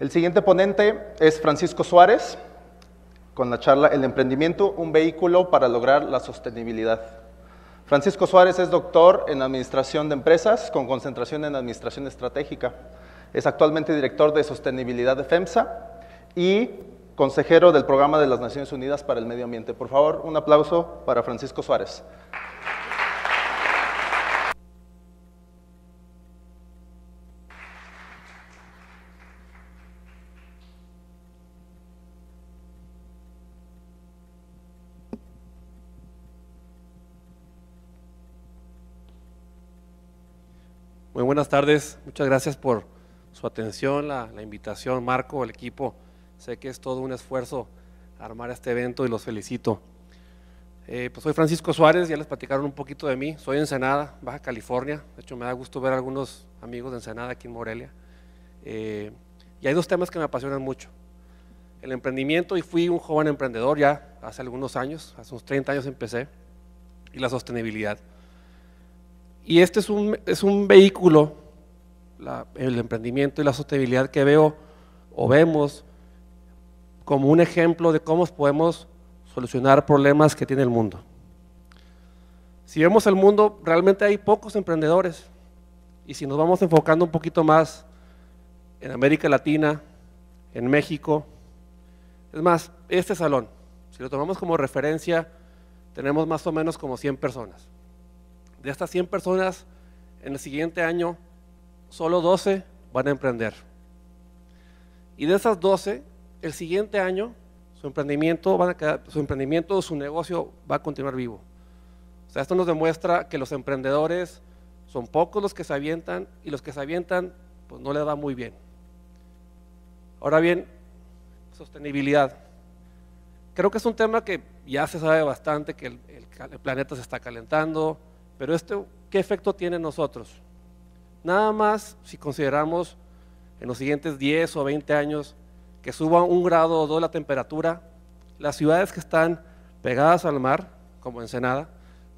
El siguiente ponente es Francisco Suárez con la charla El emprendimiento, un vehículo para lograr la sostenibilidad. Francisco Suárez es doctor en Administración de Empresas con concentración en Administración Estratégica. Es actualmente director de Sostenibilidad de FEMSA y consejero del Programa de las Naciones Unidas para el Medio Ambiente. Por favor, un aplauso para Francisco Suárez. Muy buenas tardes, muchas gracias por su atención, la, invitación, Marco, el equipo. Sé que es todo un esfuerzo armar este evento y los felicito. Eh, pues soy Francisco Suárez, ya les platicaron un poquito de mí. Soy de Ensenada, Baja California. De hecho, me da gusto ver algunos amigos de Ensenada aquí en Morelia. Eh, y hay dos temas que me apasionan mucho. El emprendimiento, y fui un joven emprendedor ya hace algunos años, hace unos 30 años empecé, y la sostenibilidad. Y este es un, es un vehículo, el emprendimiento y la sostenibilidad que veo o vemos como un ejemplo de cómo podemos solucionar problemas que tiene el mundo. Si vemos el mundo, realmente hay pocos emprendedores. Y si nos vamos enfocando un poquito más en América Latina, en México, es más, este salón, si lo tomamos como referencia, tenemos más o menos como 100 personas de estas 100 personas, en el siguiente año, solo 12 van a emprender. Y de esas 12, el siguiente año, su emprendimiento, van a su emprendimiento, su negocio va a continuar vivo. O sea, esto nos demuestra que los emprendedores son pocos los que se avientan y los que se avientan, pues no les va muy bien. Ahora bien, sostenibilidad. Creo que es un tema que ya se sabe bastante, que el planeta se está calentando, pero esto, ¿qué efecto tiene nosotros? Nada más si consideramos en los siguientes 10 o 20 años que suba un grado o dos la temperatura, las ciudades que están pegadas al mar, como Ensenada,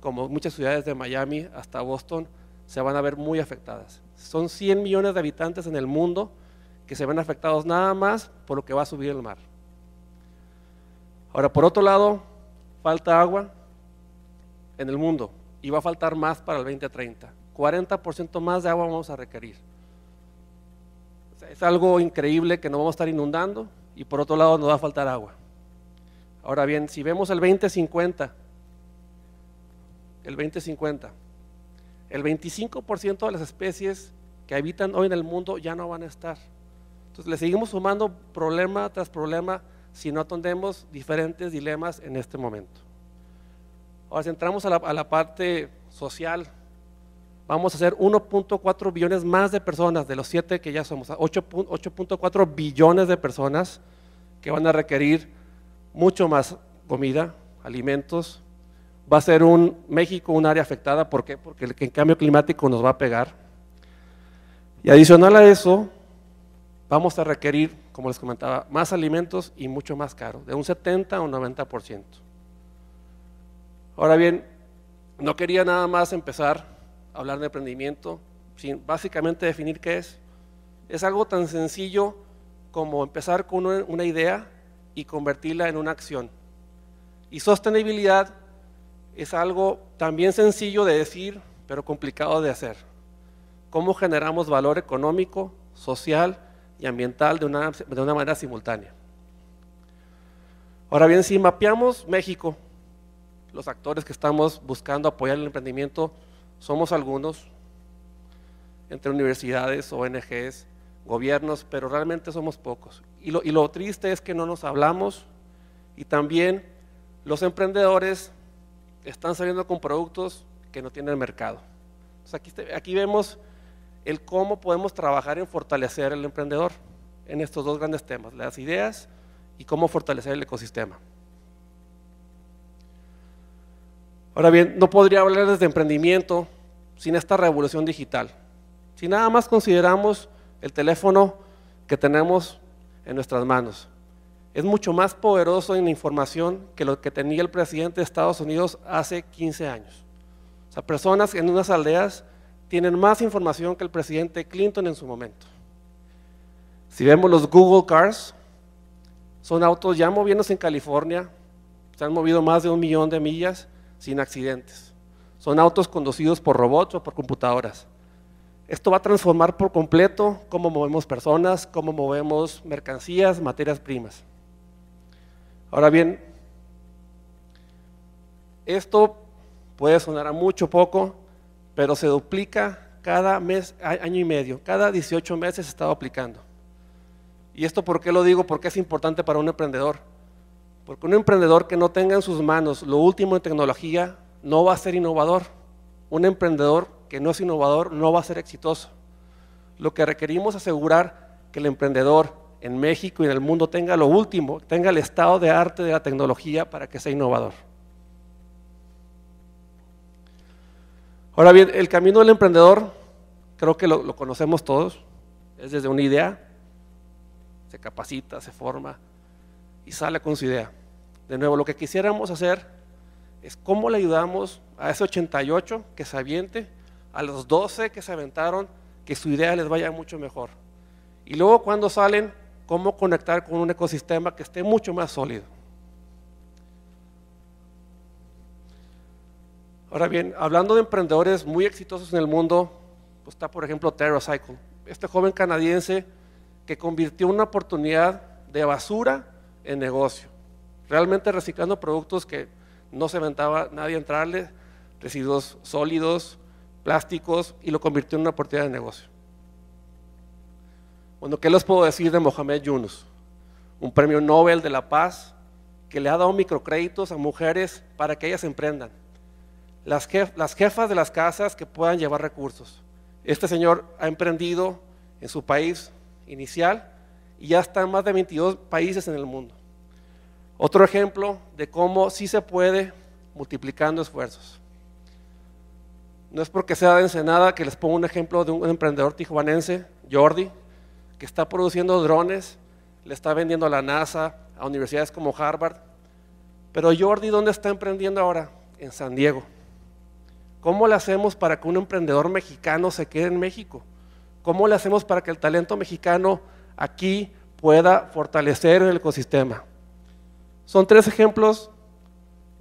como muchas ciudades de Miami hasta Boston, se van a ver muy afectadas. Son 100 millones de habitantes en el mundo que se ven afectados nada más por lo que va a subir el mar. Ahora, por otro lado, falta agua en el mundo y va a faltar más para el 2030. 40% más de agua vamos a requerir. Es algo increíble que nos vamos a estar inundando y por otro lado nos va a faltar agua. Ahora bien, si vemos el 2050, el 2050, el 25% de las especies que habitan hoy en el mundo ya no van a estar. Entonces le seguimos sumando problema tras problema si no atendemos diferentes dilemas en este momento. Ahora, si entramos a la, parte social, vamos a ser 1.4 billones más de personas, de los 7 que ya somos, 8.4 billones de personas que van a requerir mucho más comida, alimentos. Va a ser un México un área afectada, ¿por qué? Porque el, cambio climático nos va a pegar. Y adicional a eso, vamos a requerir, como les comentaba, más alimentos y mucho más caro, de un 70 a un 90%. Ahora bien, no quería nada más empezar a hablar de emprendimiento sin básicamente definir qué es. Es algo tan sencillo como empezar con una idea y convertirla en una acción. Y sostenibilidad es algo también sencillo de decir, pero complicado de hacer. ¿Cómo generamos valor económico, social y ambiental de una, manera simultánea? Ahora bien, si mapeamos México, los actores que estamos buscando apoyar el emprendimiento somos algunos, entre universidades, ONGs, gobiernos, pero realmente somos pocos. Y lo, triste es que no nos hablamos y también los emprendedores están saliendo con productos que no tienen mercado. aquí, este, aquí vemos el cómo podemos trabajar en fortalecer el emprendedor en estos dos grandes temas, las ideas y cómo fortalecer el ecosistema. Ahora bien, no podría hablarles de emprendimiento sin esta revolución digital. Si nada más consideramos el teléfono que tenemos en nuestras manos, es mucho más poderoso en información que lo que tenía el presidente de Estados Unidos hace 15 años. O sea, personas en unas aldeas tienen más información que el presidente Clinton en su momento. Si vemos los Google Cars, son autos ya moviéndose en California, se han movido más de un millón de millas sin accidentes. Son autos conducidos por robots o por computadoras. Esto va a transformar por completo cómo movemos personas, cómo movemos mercancías, materias primas. Ahora bien, esto puede sonar a mucho poco, pero se duplica cada mes, año y medio, cada 18 meses se está aplicando. ¿Y esto por qué lo digo? Porque es importante para un emprendedor. Porque un emprendedor que no tenga en sus manos lo último en tecnología no va a ser innovador. Un emprendedor que no es innovador no va a ser exitoso. Lo que requerimos es asegurar que el emprendedor en México y en el mundo tenga lo último, tenga el estado de arte de la tecnología para que sea innovador. Ahora bien, el camino del emprendedor, creo que lo, lo conocemos todos, es desde una idea, se capacita, se forma y sale con su idea. De nuevo, lo que quisiéramos hacer es cómo le ayudamos a ese 88 que se aviente, a los 12 que se aventaron, que su idea les vaya mucho mejor. Y luego cuando salen, cómo conectar con un ecosistema que esté mucho más sólido. Ahora bien, hablando de emprendedores muy exitosos en el mundo, pues está por ejemplo TerraCycle, este joven canadiense que convirtió una oportunidad de basura en negocio realmente reciclando productos que no se ventaba nadie entrarle, residuos sólidos, plásticos, y lo convirtió en una oportunidad de negocio. Bueno, ¿qué les puedo decir de Mohamed Yunus? Un premio Nobel de la Paz que le ha dado microcréditos a mujeres para que ellas emprendan. Las, las jefas de las casas que puedan llevar recursos. Este señor ha emprendido en su país inicial y ya está en más de 22 países en el mundo. Otro ejemplo de cómo sí se puede multiplicando esfuerzos. No es porque sea de Ensenada que les pongo un ejemplo de un emprendedor tijuanense, Jordi, que está produciendo drones, le está vendiendo a la NASA, a universidades como Harvard. Pero Jordi, ¿dónde está emprendiendo ahora? En San Diego. ¿Cómo le hacemos para que un emprendedor mexicano se quede en México? ¿Cómo le hacemos para que el talento mexicano aquí pueda fortalecer el ecosistema? Son tres ejemplos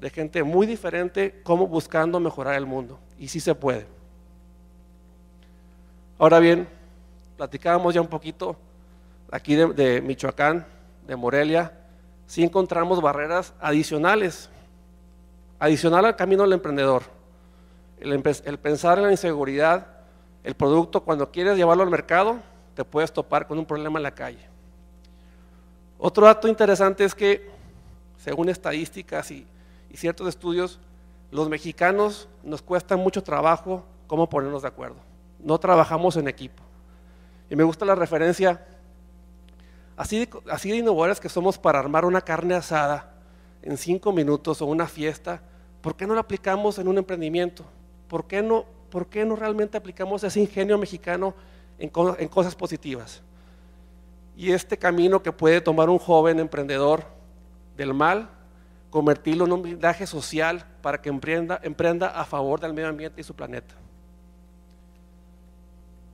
de gente muy diferente, como buscando mejorar el mundo. Y sí se puede. Ahora bien, platicábamos ya un poquito aquí de, Michoacán, de Morelia, si encontramos barreras adicionales, adicional al camino del emprendedor. El, el pensar en la inseguridad, el producto, cuando quieres llevarlo al mercado, te puedes topar con un problema en la calle. Otro dato interesante es que según estadísticas y, ciertos estudios, los mexicanos nos cuesta mucho trabajo cómo ponernos de acuerdo. No trabajamos en equipo. Y me gusta la referencia, así, así de innovadores que somos para armar una carne asada en cinco minutos o una fiesta, ¿por qué no la aplicamos en un emprendimiento? ¿Por qué no, no realmente aplicamos ese ingenio mexicano en cosas positivas? Y este camino que puede tomar un joven emprendedor del mal, convertirlo en un blindaje social para que emprenda, a favor del medio ambiente y su planeta.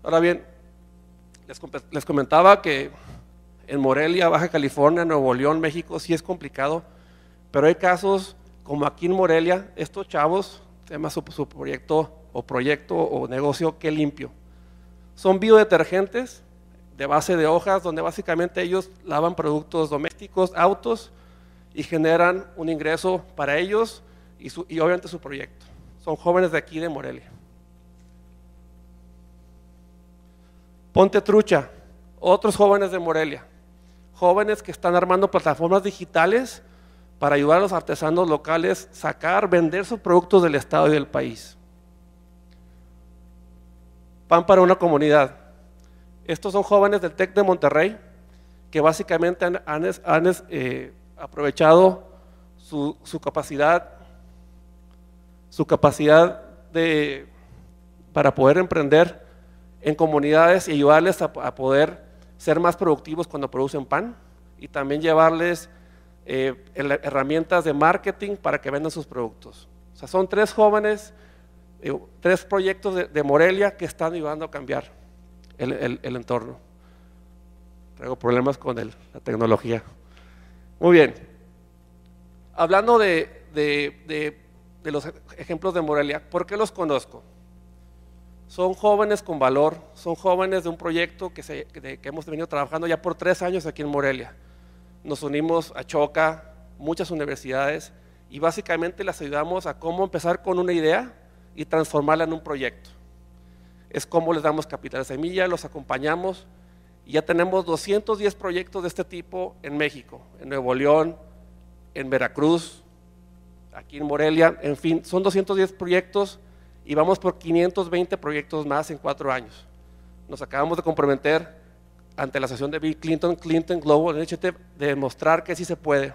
Ahora bien, les, les comentaba que en Morelia, Baja California, Nuevo León, México, sí es complicado, pero hay casos como aquí en Morelia, estos chavos, tema su, su proyecto o proyecto o negocio que limpio. Son biodetergentes de base de hojas, donde básicamente ellos lavan productos domésticos, autos, y generan un ingreso para ellos y, obviamente su proyecto. Son jóvenes de aquí, de Morelia. Ponte Trucha, otros jóvenes de Morelia, jóvenes que están armando plataformas digitales para ayudar a los artesanos locales a sacar, vender sus productos del Estado y del país. Pan para una comunidad. Estos son jóvenes del TEC de Monterrey que básicamente han, eh, aprovechado su, su capacidad, su capacidad de, para poder emprender en comunidades y ayudarles a, poder ser más productivos cuando producen pan y también llevarles eh, herramientas de marketing para que vendan sus productos. O sea, son tres jóvenes, eh, tres proyectos de, Morelia que están ayudando a cambiar el, el entorno. Traigo problemas con la tecnología. Muy bien. Hablando de, los ejemplos de Morelia, ¿por qué los conozco? son jóvenes con valor, son jóvenes de un proyecto que, hemos venido trabajando ya por tres años aquí en Morelia. Nos unimos a Choca, muchas universidades, y básicamente les ayudamos a cómo empezar con una idea y transformarla en un proyecto. Es cómo les damos capital semilla, los acompañamos y ya tenemos 210 proyectos de este tipo en México, en Nuevo León, en Veracruz, aquí en Morelia, en fin, son 210 proyectos y vamos por 520 proyectos más en cuatro años. Nos acabamos de comprometer ante la sesión de Bill Clinton, Clinton Global Initiative, de demostrar que sí se puede.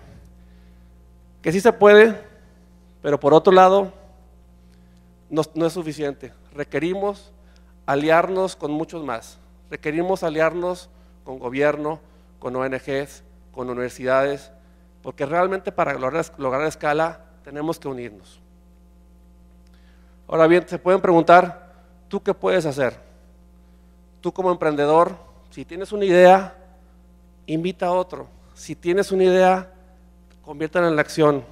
Que sí se puede, pero por otro lado, no es suficiente. Requerimos aliarnos con muchos más. Requerimos aliarnos con gobierno, con ONGs, con universidades, porque realmente para lograr, escala tenemos que unirnos. Ahora bien, se pueden preguntar, ¿tú qué puedes hacer? Tú como emprendedor, si tienes una idea, invita a otro. Si tienes una idea, conviértela en la acción.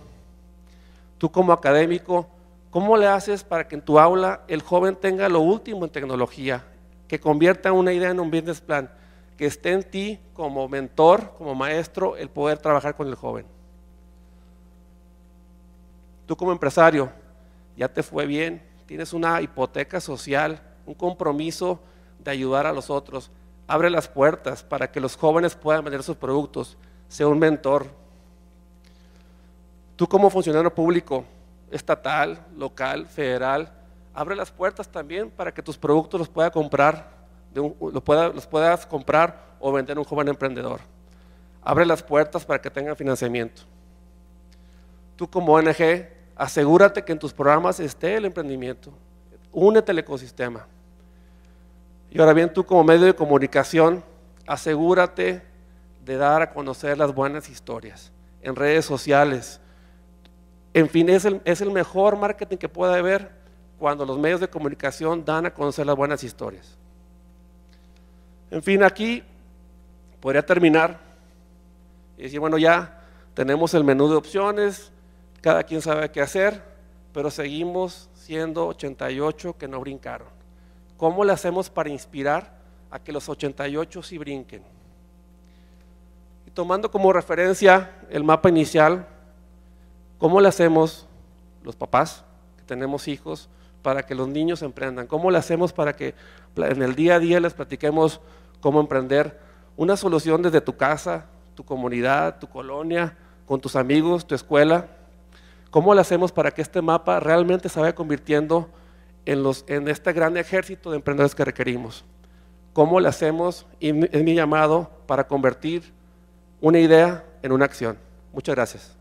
Tú como académico, ¿cómo le haces para que en tu aula el joven tenga lo último en tecnología, que convierta una idea en un business plan, que esté en ti como mentor, como maestro, el poder trabajar con el joven. Tú como empresario, ya te fue bien, tienes una hipoteca social, un compromiso de ayudar a los otros. Abre las puertas para que los jóvenes puedan vender sus productos. Sea un mentor. Tú como funcionario público, estatal, local, federal, abre las puertas también para que tus productos los pueda comprar, puedas comprar o vender un joven emprendedor. Abre las puertas para que tengan financiamiento. Tú como ONG, asegúrate que en tus programas esté el emprendimiento. Únete al ecosistema. Y ahora bien, tú como medio de comunicación, asegúrate de dar a conocer las buenas historias en redes sociales. En fin, es el, es el mejor marketing que pueda haber cuando los medios de comunicación dan a conocer las buenas historias. En fin, aquí podría terminar y decir, bueno, ya tenemos el menú de opciones, cada quien sabe qué hacer, pero seguimos siendo 88 que no brincaron. ¿Cómo le hacemos para inspirar a que los 88 sí brinquen? Y tomando como referencia el mapa inicial, ¿cómo le hacemos los papás que tenemos hijos para que los niños emprendan? ¿Cómo lo hacemos para que en el día a día les platiquemos cómo emprender? Una solución desde tu casa, tu comunidad, tu colonia, con tus amigos, tu escuela. ¿Cómo lo hacemos para que este mapa realmente se vaya convirtiendo en, este gran ejército de emprendedores que requerimos? ¿Cómo lo hacemos? Y es mi llamado para convertir una idea en una acción. Muchas gracias.